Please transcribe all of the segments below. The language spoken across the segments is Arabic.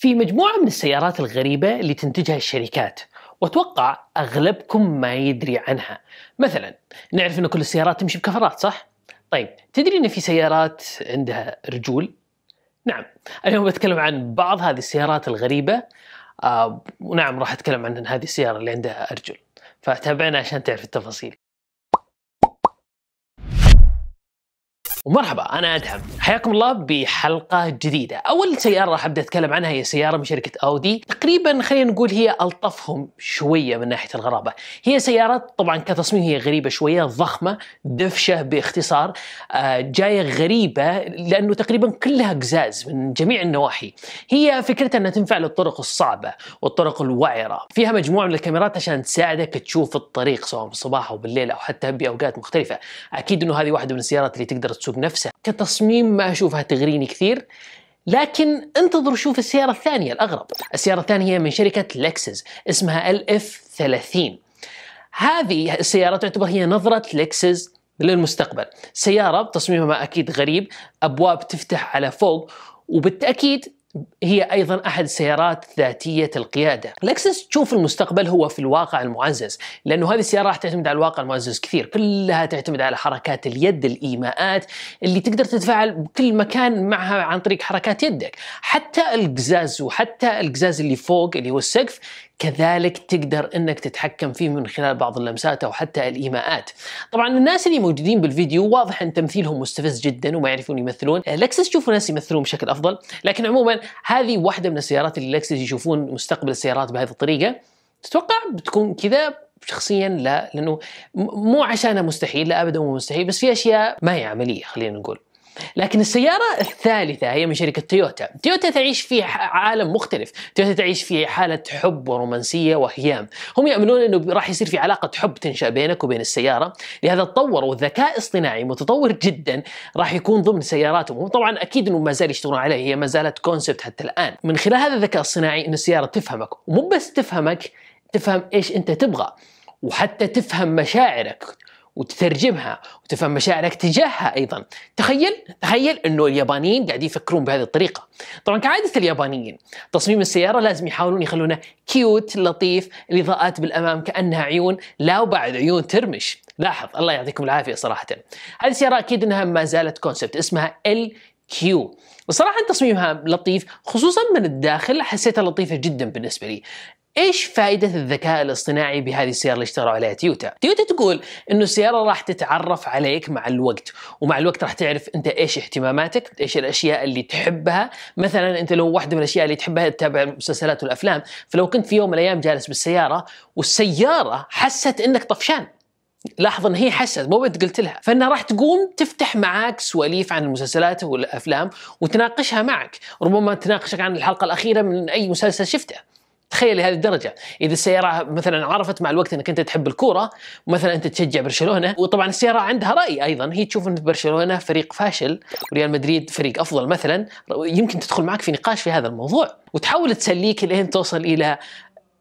في مجموعة من السيارات الغريبة اللي تنتجها الشركات واتوقع اغلبكم ما يدري عنها مثلا نعرف ان كل السيارات تمشي بكفرات صح طيب تدري ان في سيارات عندها رجول نعم اليوم بتكلم عن بعض هذه السيارات الغريبه آه ونعم راح اتكلم عن هذه السياره اللي عندها ارجل فتابعنا عشان تعرف التفاصيل ومرحبا انا ادهم حياكم الله بحلقه جديده اول سياره راح ابدا اتكلم عنها هي سياره من شركه اودي تقريبا خلينا نقول هي الطفهم شويه من ناحيه الغرابه هي سياره طبعا كتصميم هي غريبه شويه ضخمه دفشه باختصار آه، جايه غريبه لانه تقريبا كلها قزاز من جميع النواحي هي فكرتها انها تنفع للطرق الصعبه والطرق الوعره فيها مجموعه من الكاميرات عشان تساعدك تشوف الطريق سواء بالصباح او بالليل او حتى باوقات مختلفه اكيد انه هذه واحده من السيارات اللي تقدر تسوق نفسه كتصميم ما أشوفها تغريني كثير لكن انتظر شوف السيارة الثانية الأغرب السيارة الثانية هي من شركة لكسس اسمها LF30 هذه السيارة تعتبر هي نظرة لكسس للمستقبل سيارة تصميمها أكيد غريب أبواب تفتح على فوق وبالتأكيد هي ايضا احد السيارات ذاتيه القياده. لكسس تشوف المستقبل هو في الواقع المعزز، لانه هذه السياره راح تعتمد على الواقع المعزز كثير، كلها تعتمد على حركات اليد، الايماءات اللي تقدر تتفاعل بكل مكان معها عن طريق حركات يدك، حتى القزاز وحتى القزاز اللي فوق اللي هو السقف كذلك تقدر انك تتحكم فيه من خلال بعض اللمسات او حتى الايماءات. طبعا الناس اللي موجودين بالفيديو واضح ان تمثيلهم مستفز جدا وما يعرفون يمثلون، لكسس آه، تشوفوا ناس يمثلون بشكل افضل، لكن عموما هذه واحده من السيارات اللي لكسس يشوفون مستقبل السيارات بهذه الطريقه. تتوقع بتكون كذا شخصيا لا لانه مو عشانها مستحيل لا ابدا مو مستحيل بس في اشياء ما هي عمليه خلينا نقول. لكن السياره الثالثه هي من شركه تويوتا تويوتا تعيش في عالم مختلف تويوتا تعيش في حاله حب ورومانسيه وهيام هم يؤمنون انه راح يصير في علاقه حب تنشا بينك وبين السياره لهذا تطوروا والذكاء الاصطناعي متطور جدا راح يكون ضمن سياراتهم طبعا اكيد انه ما زال يشتغلون عليه هي ما زالت كونسبت حتى الان من خلال هذا الذكاء الصناعي ان السياره تفهمك ومو بس تفهمك تفهم ايش انت تبغى وحتى تفهم مشاعرك وتترجمها وتفهم مشاعرك تجاهها ايضا تخيل تخيل انه اليابانيين قاعدين يفكرون بهذه الطريقه طبعا كعاده اليابانيين تصميم السياره لازم يحاولون يخلونه كيوت لطيف الاضاءات بالامام كانها عيون لا وبعد عيون ترمش لاحظ الله يعطيكم العافيه صراحه هذه السياره اكيد انها ما زالت كونسبت اسمها ال كيو وصراحة تصميمها لطيف خصوصا من الداخل حسيتها لطيفة جدا بالنسبة لي ايش فائده الذكاء الاصطناعي بهذه السياره اللي اشتغلوا عليها تويوتا؟ تويوتا تقول انه السياره راح تتعرف عليك مع الوقت، ومع الوقت راح تعرف انت ايش اهتماماتك، ايش الاشياء اللي تحبها، مثلا انت لو واحده من الاشياء اللي تحبها تتابع المسلسلات والافلام، فلو كنت في يوم من الايام جالس بالسياره والسياره حست انك طفشان، لاحظ ان هي حست مو انت قلت لها فانها راح تقوم تفتح معك سواليف عن المسلسلات والافلام وتناقشها معك ربما تناقشك عن الحلقه الاخيره من اي مسلسل شفته تخيل لهذه الدرجه اذا السياره مثلا عرفت مع الوقت انك انت تحب الكوره ومثلا انت تشجع برشلونه وطبعا السياره عندها راي ايضا هي تشوف ان برشلونه فريق فاشل وريال مدريد فريق افضل مثلا يمكن تدخل معك في نقاش في هذا الموضوع وتحاول تسليك لين توصل الى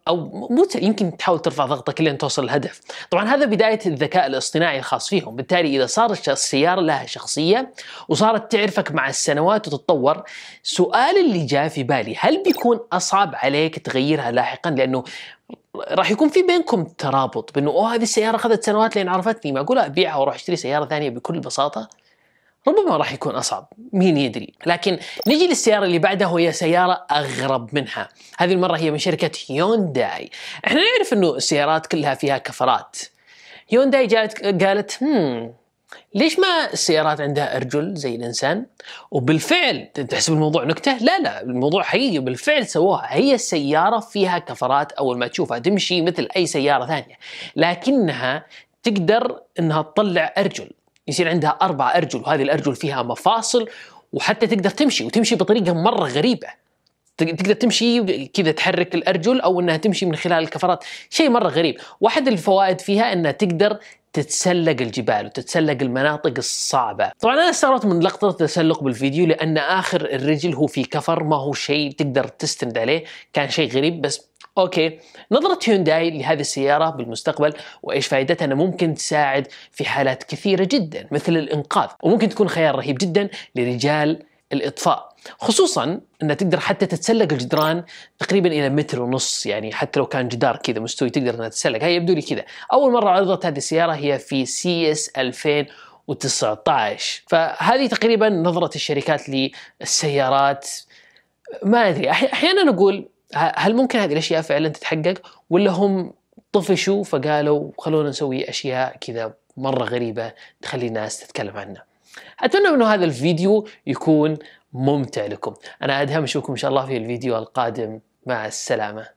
او مو يمكن تحاول ترفع ضغطك لين توصل الهدف طبعا هذا بدايه الذكاء الاصطناعي الخاص فيهم بالتالي اذا صارت السياره لها شخصيه وصارت تعرفك مع السنوات وتتطور سؤال اللي جاء في بالي هل بيكون اصعب عليك تغيرها لاحقا لانه راح يكون في بينكم ترابط بانه اوه هذه السياره اخذت سنوات لين عرفتني معقوله ابيعها واروح اشتري سياره ثانيه بكل بساطه ربما راح يكون اصعب مين يدري لكن نجي للسياره اللي بعدها وهي سياره اغرب منها هذه المره هي من شركه هيونداي احنا نعرف انه السيارات كلها فيها كفرات هيونداي جالت قالت هم ليش ما السيارات عندها ارجل زي الانسان؟ وبالفعل تحسب الموضوع نكته؟ لا لا الموضوع حقيقي بالفعل سووها هي السياره فيها كفرات اول ما تشوفها تمشي مثل اي سياره ثانيه لكنها تقدر انها تطلع ارجل يصير عندها أربع أرجل وهذه الأرجل فيها مفاصل وحتى تقدر تمشي وتمشي بطريقة مرة غريبة تقدر تمشي كذا تحرك الأرجل أو أنها تمشي من خلال الكفرات شيء مرة غريب واحد الفوائد فيها أنها تقدر تتسلق الجبال وتتسلق المناطق الصعبة طبعا أنا استغربت من لقطة التسلق بالفيديو لأن آخر الرجل هو في كفر ما هو شيء تقدر تستند عليه كان شيء غريب بس اوكي نظرة هيونداي لهذه السيارة بالمستقبل وايش فائدتها انها ممكن تساعد في حالات كثيرة جدا مثل الانقاذ وممكن تكون خيار رهيب جدا لرجال الاطفاء خصوصا انها تقدر حتى تتسلق الجدران تقريبا الى متر ونص يعني حتى لو كان جدار كذا مستوي تقدر انها تتسلق هي يبدو لي كذا اول مره عرضت هذه السياره هي في سي اس 2019 فهذه تقريبا نظره الشركات للسيارات ما ادري احيانا اقول هل ممكن هذه الاشياء فعلا تتحقق ولا هم طفشوا فقالوا خلونا نسوي اشياء كذا مره غريبه تخلي الناس تتكلم عنها اتمنى انه هذا الفيديو يكون ممتع لكم انا ادهم اشوفكم ان شاء الله في الفيديو القادم مع السلامه